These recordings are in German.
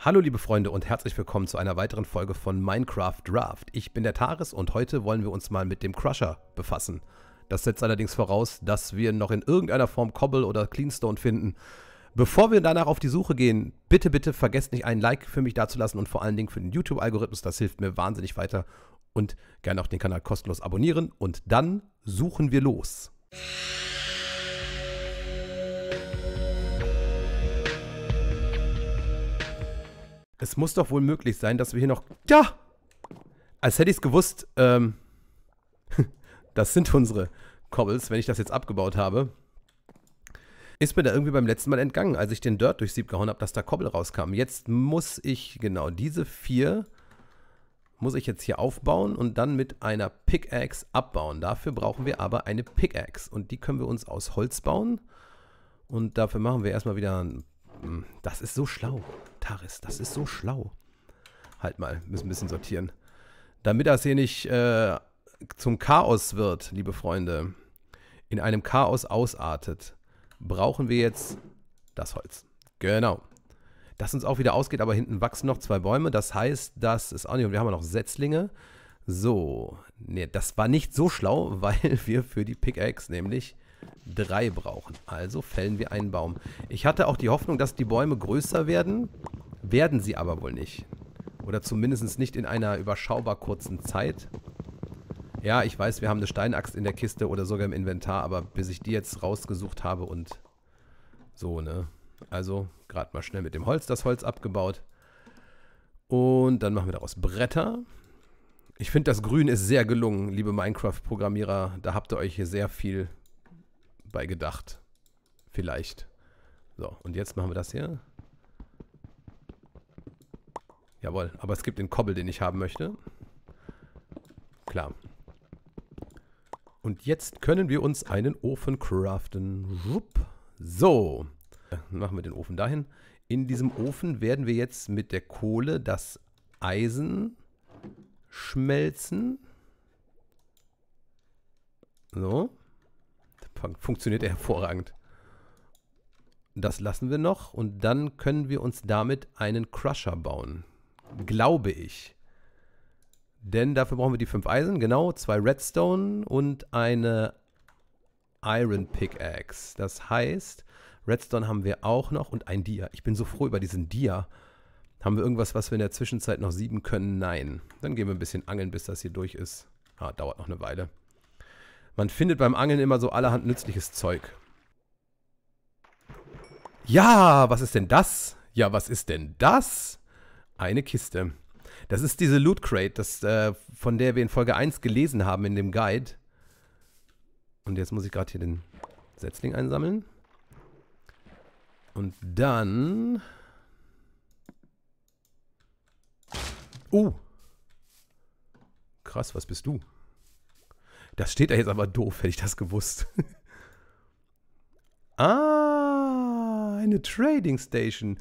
Hallo liebe Freunde und herzlich willkommen zu einer weiteren Folge von Minecraft Draft. Ich bin der Taris und heute wollen wir uns mal mit dem Crusher befassen. Das setzt allerdings voraus, dass wir noch in irgendeiner Form Cobble oder Cleanstone finden. Bevor wir danach auf die Suche gehen, bitte, bitte vergesst nicht einen Like für mich dazulassen und vor allen Dingen für den YouTube-Algorithmus, das hilft mir wahnsinnig weiter. Und gerne auch den Kanal kostenlos abonnieren und dann suchen wir los. Es muss doch wohl möglich sein, dass wir hier noch... Ja! Als hätte ich es gewusst, ähm... das sind unsere Cobbles, wenn ich das jetzt abgebaut habe. Ist mir da irgendwie beim letzten Mal entgangen, als ich den Dirt durchs Sieb gehauen habe, dass da Cobble rauskam. Jetzt muss ich, genau, diese vier muss ich jetzt hier aufbauen und dann mit einer Pickaxe abbauen. Dafür brauchen wir aber eine Pickaxe und die können wir uns aus Holz bauen. Und dafür machen wir erstmal wieder ein ähm, das ist so schlau, Taris. Das ist so schlau. Halt mal, müssen ein bisschen sortieren. Damit das hier nicht äh, zum Chaos wird, liebe Freunde, in einem Chaos ausartet, brauchen wir jetzt das Holz. Genau. Das uns auch wieder ausgeht, aber hinten wachsen noch zwei Bäume. Das heißt, das ist auch nicht. Und wir haben noch Setzlinge. So. Nee, das war nicht so schlau, weil wir für die Pickaxe nämlich drei brauchen. Also fällen wir einen Baum. Ich hatte auch die Hoffnung, dass die Bäume größer werden. Werden sie aber wohl nicht. Oder zumindest nicht in einer überschaubar kurzen Zeit. Ja, ich weiß, wir haben eine Steinaxt in der Kiste oder sogar im Inventar, aber bis ich die jetzt rausgesucht habe und so, ne? Also, gerade mal schnell mit dem Holz das Holz abgebaut. Und dann machen wir daraus Bretter. Ich finde, das Grün ist sehr gelungen, liebe Minecraft-Programmierer. Da habt ihr euch hier sehr viel bei gedacht. Vielleicht. So, und jetzt machen wir das hier. Jawohl, aber es gibt den Kobbel, den ich haben möchte. Klar. Und jetzt können wir uns einen Ofen craften. So, dann machen wir den Ofen dahin. In diesem Ofen werden wir jetzt mit der Kohle das Eisen schmelzen. So funktioniert er hervorragend. Das lassen wir noch und dann können wir uns damit einen Crusher bauen. Glaube ich. Denn dafür brauchen wir die fünf Eisen, genau, zwei Redstone und eine Iron Pickaxe. Das heißt, Redstone haben wir auch noch und ein Dia. Ich bin so froh über diesen Dia. Haben wir irgendwas, was wir in der Zwischenzeit noch sieben können? Nein. Dann gehen wir ein bisschen angeln, bis das hier durch ist. Ah, dauert noch eine Weile. Man findet beim Angeln immer so allerhand nützliches Zeug. Ja, was ist denn das? Ja, was ist denn das? Eine Kiste. Das ist diese Loot Crate, das, äh, von der wir in Folge 1 gelesen haben in dem Guide. Und jetzt muss ich gerade hier den Setzling einsammeln. Und dann... Oh! Krass, was bist du? Das steht da jetzt aber doof, hätte ich das gewusst. ah, eine Trading Station.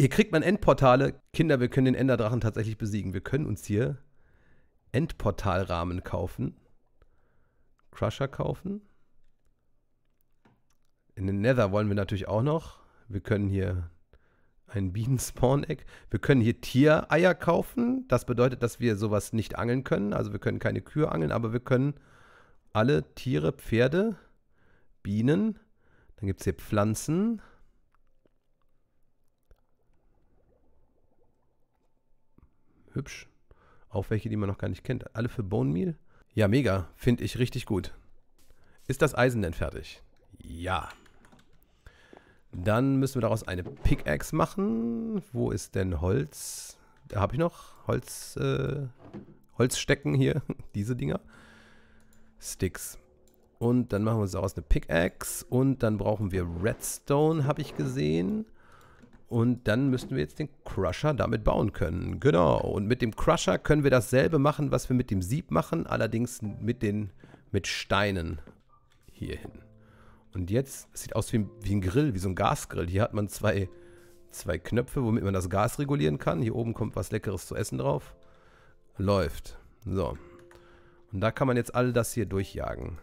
Hier kriegt man Endportale. Kinder, wir können den Enderdrachen tatsächlich besiegen. Wir können uns hier Endportalrahmen kaufen. Crusher kaufen. In den Nether wollen wir natürlich auch noch. Wir können hier ein bienenspawn eck Wir können hier Tiereier kaufen. Das bedeutet, dass wir sowas nicht angeln können. Also wir können keine Kühe angeln, aber wir können alle Tiere, Pferde, Bienen. Dann gibt es hier Pflanzen. Hübsch. Auch welche, die man noch gar nicht kennt. Alle für Bone Meal. Ja, mega. Finde ich richtig gut. Ist das Eisen denn fertig? Ja. Dann müssen wir daraus eine Pickaxe machen. Wo ist denn Holz? Da habe ich noch Holz, äh, Holzstecken hier. Diese Dinger. Sticks. Und dann machen wir uns daraus eine Pickaxe. Und dann brauchen wir Redstone, habe ich gesehen. Und dann müssten wir jetzt den Crusher damit bauen können. Genau. Und mit dem Crusher können wir dasselbe machen, was wir mit dem Sieb machen. Allerdings mit den mit Steinen hier hin. Und jetzt, sieht aus wie, wie ein Grill, wie so ein Gasgrill. Hier hat man zwei, zwei Knöpfe, womit man das Gas regulieren kann. Hier oben kommt was Leckeres zu essen drauf. Läuft. So. Und da kann man jetzt all das hier durchjagen.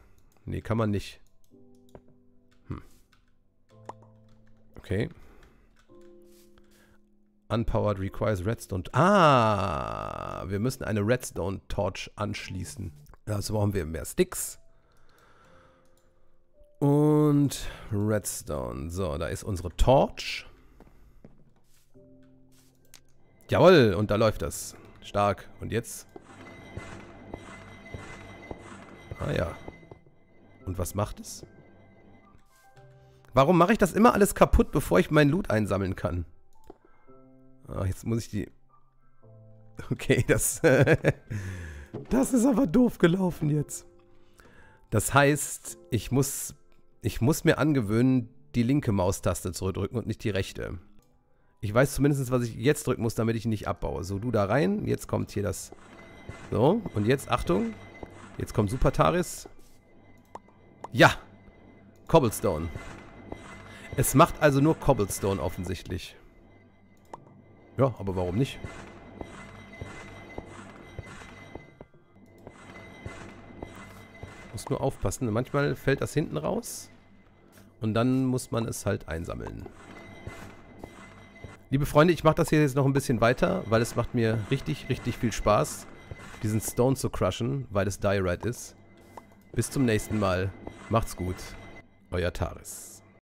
Nee, kann man nicht. Hm. Okay. Unpowered requires Redstone. Ah! Wir müssen eine Redstone-Torch anschließen. Dazu also brauchen wir mehr Sticks. Und Redstone. So, da ist unsere Torch. Jawohl, und da läuft das. Stark. Und jetzt Ah ja. Und was macht es? Warum mache ich das immer alles kaputt, bevor ich meinen Loot einsammeln kann? Ah, jetzt muss ich die... Okay, das... das ist aber doof gelaufen jetzt. Das heißt, ich muss... Ich muss mir angewöhnen, die linke Maustaste zu drücken und nicht die rechte. Ich weiß zumindest, was ich jetzt drücken muss, damit ich ihn nicht abbaue. So, du da rein. Jetzt kommt hier das... So, und jetzt, Achtung. Jetzt kommt Super Taris. Ja! Cobblestone. Es macht also nur Cobblestone offensichtlich. Ja, aber warum nicht? Muss nur aufpassen. Manchmal fällt das hinten raus. Und dann muss man es halt einsammeln. Liebe Freunde, ich mache das hier jetzt noch ein bisschen weiter, weil es macht mir richtig, richtig viel Spaß diesen Stone zu crushen, weil es Diorite ist. Bis zum nächsten Mal. Macht's gut. Euer Taris.